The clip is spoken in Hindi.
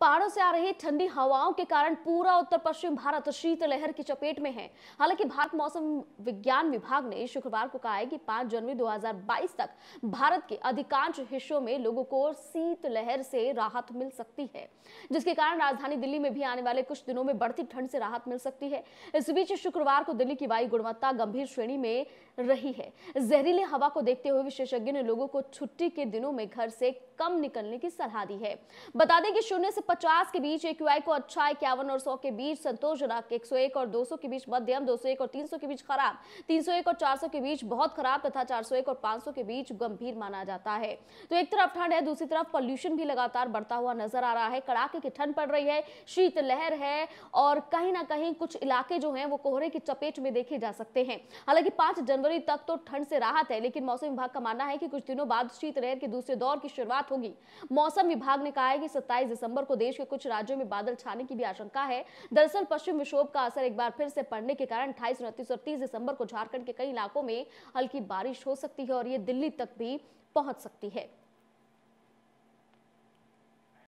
पहाड़ों से आ रही ठंडी हवाओं के कारण पूरा उत्तर पश्चिम भारत शीतलहर की चपेट में है हालांकि भारत मौसम विज्ञान विभाग ने शुक्रवार को कहा है कि 5 जनवरी 2022 तक भारत के अधिकांश हिस्सों में लोगों को शीतलहर से राहत मिल सकती है जिसके कारण राजधानी दिल्ली में भी आने वाले कुछ दिनों में बढ़ती ठंड से राहत मिल सकती है इस बीच शुक्रवार को दिल्ली की वायु गुणवत्ता गंभीर श्रेणी में रही है जहरीली हवा को देखते हुए विशेषज्ञ ने लोगों को छुट्टी के दिनों में घर से कम निकलने की सलाह दी है बता दें कि शून्य से 150 के बीच एक को अच्छा इक्यावन और 100 के बीच संतोषजनक 101 और 200 के बीच मध्यम 201 और 300 के बीच खराब 301 और 400 के बीच बहुत खराब तथा 401 और 500 के बीच गंभीर माना जाता है तो एक तरफ ठंड है दूसरी तरफ पॉल्यूशन भी लगातार बढ़ता हुआ नजर आ रहा है कड़ाके की ठंड पड़ रही है शीतलहर है और कहीं ना कहीं कुछ इलाके जो है वो कोहरे की चपेट में देखे जा सकते हैं हालांकि पांच जनवरी तक तो ठंड से राहत है लेकिन मौसम विभाग का मानना है कि कुछ दिनों बाद शीतलहर के दूसरे दौर की शुरुआत होगी मौसम विभाग ने कहा है कि सत्ताईस दिसंबर को देश के कुछ राज्यों में बादल छाने की भी आशंका है दरअसल पश्चिम विक्षोभ का असर एक बार फिर से पड़ने के कारण अट्ठाईस उनतीस और तीस दिसंबर को झारखंड के कई इलाकों में हल्की बारिश हो सकती है और ये दिल्ली तक भी पहुंच सकती है